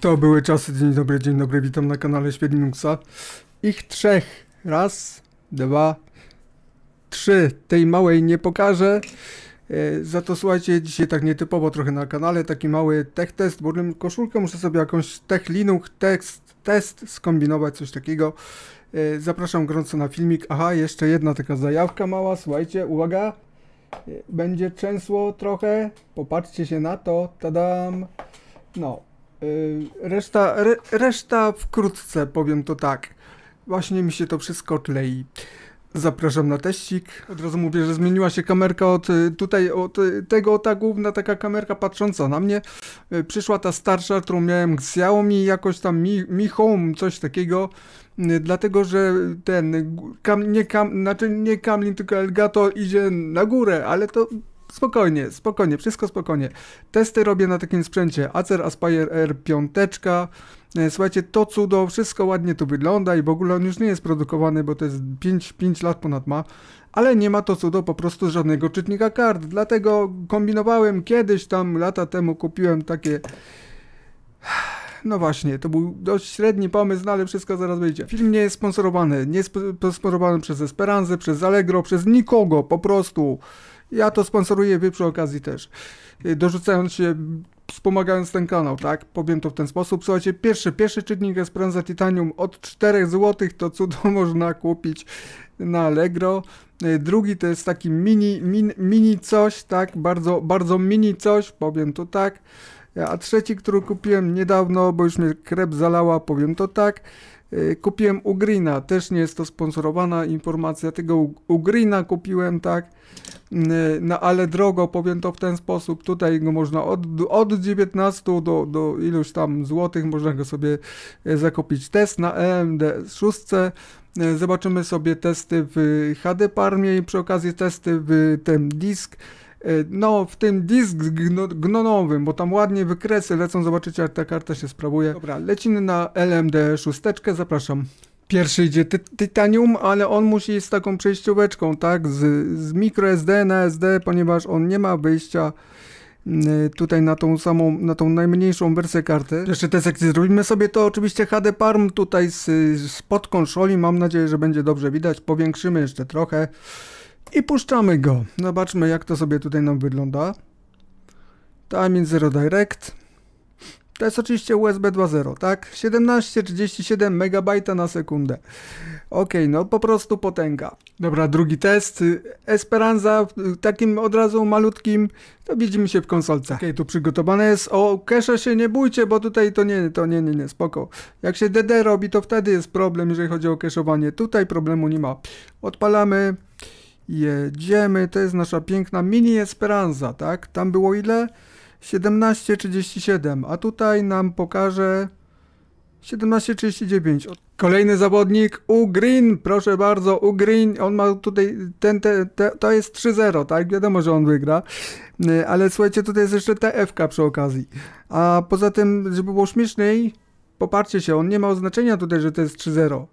To były czasy. Dzień dobry, dzień dobry. Witam na kanale Świat Ich trzech. Raz, dwa, trzy. Tej małej nie pokażę. E, za to słuchajcie, dzisiaj tak nietypowo trochę na kanale, taki mały tech test, bo koszulkę muszę sobie jakąś tech Linux test, test skombinować, coś takiego. E, zapraszam gorąco na filmik. Aha, jeszcze jedna taka zajawka mała, słuchajcie, uwaga będzie trzęsło trochę, popatrzcie się na to, tadam. No, y, reszta, re, reszta wkrótce, powiem to tak. Właśnie mi się to wszystko klei. Zapraszam na teścik. Od razu mówię, że zmieniła się kamerka od y, tutaj, od y, tego, ta główna taka kamerka patrząca na mnie. Przyszła ta starsza, którą miałem Xiaomi, jakoś tam Mi, Mi Home, coś takiego. Y, dlatego że ten, kam, nie, kam, znaczy nie Kamlin, tylko Elgato idzie na górę, ale to spokojnie, spokojnie, wszystko spokojnie. Testy robię na takim sprzęcie, Acer Aspire R5, e, Słuchajcie, to cudo, wszystko ładnie tu wygląda i w ogóle on już nie jest produkowany, bo to jest 5, 5 lat ponad ma, ale nie ma to cudo po prostu żadnego czytnika kart, dlatego kombinowałem kiedyś tam, lata temu kupiłem takie no właśnie, to był dość średni pomysł, no ale wszystko zaraz wyjdzie. Film nie jest sponsorowany, nie jest sponsorowany przez Esperanzę, przez Allegro, przez nikogo, po prostu. Ja to sponsoruję, wy przy okazji też. Y, dorzucając się wspomagając ten kanał, tak? Powiem to w ten sposób. Słuchajcie, pierwszy, pierwszy czytnik Esperanza Titanium od 4 zł to cudo można kupić na Allegro. Y, drugi to jest taki mini, min, mini coś, tak? Bardzo, bardzo mini coś, powiem to tak. E, a trzeci, który kupiłem niedawno, bo już mnie krep zalała, powiem to tak, e, kupiłem Ugrina, też nie jest to sponsorowana informacja, tego Ugrina kupiłem, tak, mm, e, no ale drogo, powiem to w ten sposób, tutaj go można od, od 19 do, do iluś tam złotych, można go sobie zakupić. Test na EMD 6, zobaczymy sobie testy w HD Parmie i przy okazji testy w ten disk, E, no, w tym disk gnonowym, bo tam ładnie wykresy lecą, zobaczycie jak ta karta się sprawuje. Dobra, lecimy na LMD 6, zapraszam. Pierwszy idzie ty Titanium, ale on musi z taką przejścióweczką, tak, z, z microSD na SD, ponieważ on nie ma wyjścia y, tutaj na tą samą, na tą najmniejszą wersję karty. Jeszcze te sekcje zrobimy sobie to oczywiście HD Parm tutaj z, pod konszoli, mam nadzieję, że będzie dobrze widać, powiększymy jeszcze trochę. I puszczamy go. Zobaczmy jak to sobie tutaj nam wygląda. Timing Zero Direct. To jest oczywiście USB 2.0, tak? 1737 MB na sekundę. Ok, no po prostu potęga. Dobra, drugi test. Esperanza, takim od razu malutkim, to widzimy się w konsolce. Ok, tu przygotowane jest. O, kesza się nie bójcie, bo tutaj to nie, to nie, nie, nie, spoko. Jak się DD robi, to wtedy jest problem, jeżeli chodzi o cache'owanie. Tutaj problemu nie ma. Odpalamy. Jedziemy, to jest nasza piękna Mini Esperanza, tak? Tam było ile? 17,37, a tutaj nam pokaże 17,39. Kolejny zawodnik U Green, proszę bardzo, U Green. on ma tutaj, ten, te, te to jest 3-0, tak, wiadomo, że on wygra, e, ale słuchajcie, tutaj jest jeszcze TFK przy okazji, a poza tym, żeby było śmieszniej, poparcie się, on nie ma oznaczenia tutaj, że to jest 3-0,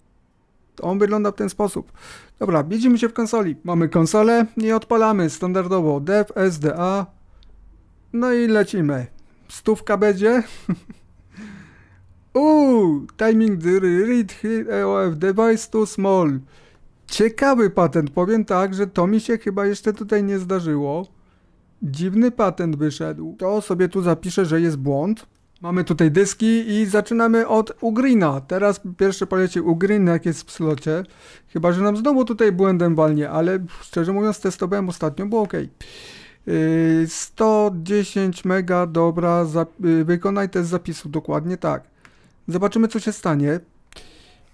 to on wygląda w ten sposób. Dobra, widzimy się w konsoli. Mamy konsolę i odpalamy standardowo dev, sda. No i lecimy. Stówka będzie. Uuu, timing read EOF. device too small. Ciekawy patent, powiem tak, że to mi się chyba jeszcze tutaj nie zdarzyło. Dziwny patent wyszedł. To sobie tu zapiszę, że jest błąd. Mamy tutaj dyski i zaczynamy od Ugrina. Teraz pierwsze poleci Ugrin, jak jest w slocie. Chyba, że nam znowu tutaj błędem walnie, ale szczerze mówiąc testowałem ostatnio, było ok. Yy, 110 mega, dobra, yy, wykonaj test zapisu, dokładnie tak. Zobaczymy, co się stanie.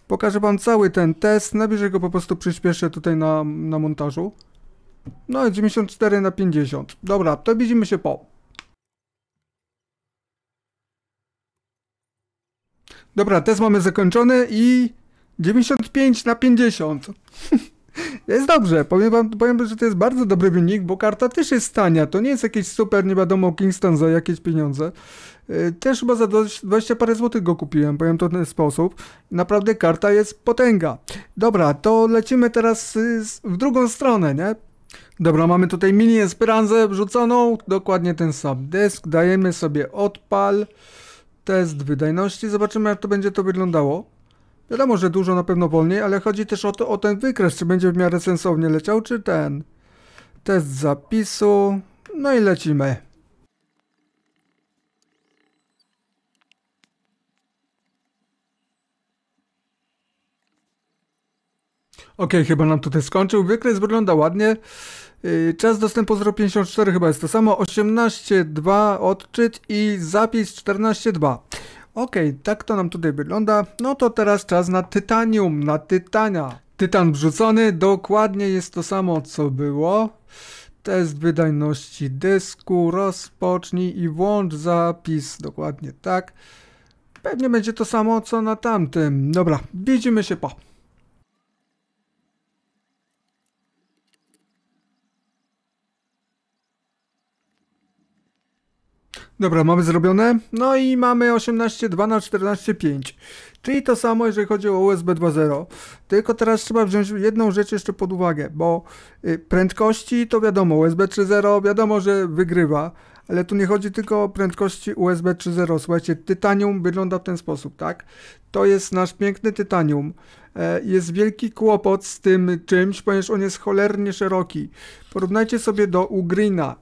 Pokażę Wam cały ten test, najbliżej go po prostu przyspieszę tutaj na, na montażu. No i 94 na 50. Dobra, to widzimy się po. Dobra, test mamy zakończony i 95 na 50. jest dobrze, powiem wam, powiem, że to jest bardzo dobry wynik, bo karta też jest tania, to nie jest jakiś super, nie wiadomo, Kingston za jakieś pieniądze. Y, też chyba za 20 parę złotych go kupiłem, powiem to w ten sposób. Naprawdę karta jest potęga. Dobra, to lecimy teraz y, w drugą stronę, nie? Dobra, mamy tutaj mini Esperanzę wrzuconą, dokładnie ten sam dajemy sobie odpal test wydajności. Zobaczymy, jak to będzie to wyglądało. Wiadomo, że dużo na pewno wolniej, ale chodzi też o, to, o ten wykres, czy będzie w miarę sensownie leciał, czy ten. Test zapisu. No i lecimy. Ok, chyba nam tutaj skończył. Wykres wygląda ładnie. Y, czas dostępu 0,54 chyba jest to samo, 18.2 odczyt i zapis 14.2. Ok, tak to nam tutaj wygląda. No to teraz czas na tytanium, na tytania. Tytan wrzucony, dokładnie jest to samo co było. Test wydajności dysku, rozpocznij i włącz zapis, dokładnie tak. Pewnie będzie to samo co na tamtym. Dobra, widzimy się po. Dobra, mamy zrobione. No i mamy 18.2 na 14.5. Czyli to samo, jeżeli chodzi o USB 2.0. Tylko teraz trzeba wziąć jedną rzecz jeszcze pod uwagę, bo y, prędkości to wiadomo, USB 3.0 wiadomo, że wygrywa, ale tu nie chodzi tylko o prędkości USB 3.0. Słuchajcie, tytanium wygląda w ten sposób, tak? To jest nasz piękny tytanium. E, jest wielki kłopot z tym czymś, ponieważ on jest cholernie szeroki. Porównajcie sobie do Ugrina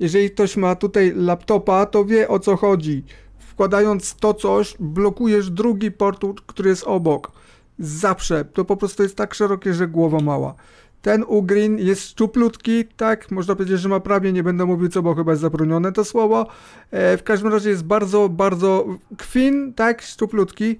jeżeli ktoś ma tutaj laptopa, to wie o co chodzi. Wkładając to coś, blokujesz drugi port, który jest obok. Zawsze. To po prostu jest tak szerokie, że głowa mała. Ten Ugreen jest szczuplutki, tak, można powiedzieć, że ma prawie, nie będę mówił co, bo chyba jest zabronione to słowo. E, w każdym razie jest bardzo, bardzo kwin, tak, szczuplutki.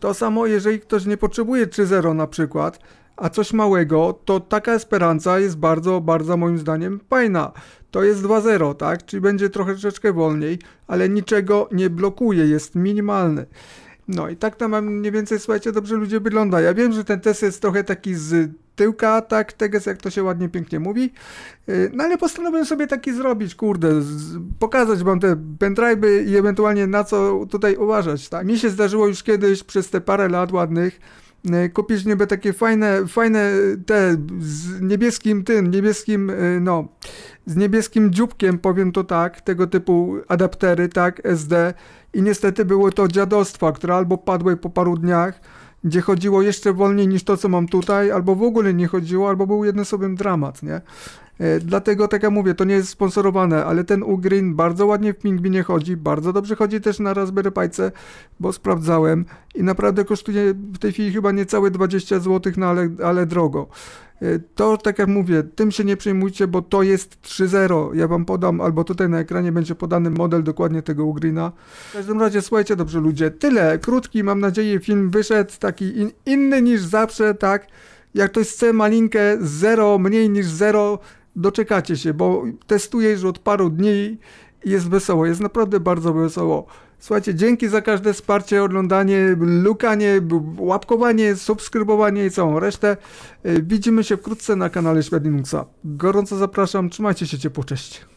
To samo, jeżeli ktoś nie potrzebuje 3.0 na przykład, a coś małego, to taka esperanza jest bardzo, bardzo moim zdaniem fajna. To jest 2-0, tak? Czyli będzie trochę troszeczkę wolniej, ale niczego nie blokuje, jest minimalny. No i tak tam mniej więcej, słuchajcie, dobrze ludzie wygląda. Ja wiem, że ten test jest trochę taki z tyłka, tak, tego jak to się ładnie, pięknie mówi. Y, no ale postanowiłem sobie taki zrobić, kurde, pokazać wam te pendrive'y i ewentualnie na co tutaj uważać, tak. Mi się zdarzyło już kiedyś przez te parę lat ładnych, E, kupisz niby takie fajne, fajne te z niebieskim tym, niebieskim, e, no, z niebieskim dzióbkiem, powiem to tak, tego typu adaptery, tak, SD i niestety było to dziadostwa, które albo padły po paru dniach, gdzie chodziło jeszcze wolniej niż to, co mam tutaj, albo w ogóle nie chodziło, albo był jeden sobie dramat, nie? E, dlatego, tak jak mówię, to nie jest sponsorowane, ale ten Ugreen bardzo ładnie w Pingwinie chodzi, bardzo dobrze chodzi też na Raspberry Pice, bo sprawdzałem i naprawdę kosztuje w tej chwili chyba niecałe 20 zł, no ale, ale drogo. Y, to, tak jak mówię, tym się nie przejmujcie, bo to jest 3.0. Ja wam podam, albo tutaj na ekranie będzie podany model dokładnie tego Ugrina. W każdym razie, słuchajcie, dobrze ludzie, tyle. Krótki, mam nadzieję, film wyszedł taki in, inny niż zawsze, tak? Jak ktoś chce malinkę 0, mniej niż 0, doczekacie się, bo testuję już od paru dni jest wesoło, jest naprawdę bardzo wesoło. Słuchajcie, dzięki za każde wsparcie, oglądanie, lukanie, łapkowanie, subskrybowanie i całą resztę. Y, widzimy się wkrótce na kanale Świat Linuxa. Gorąco zapraszam, trzymajcie się ciepło, cześć.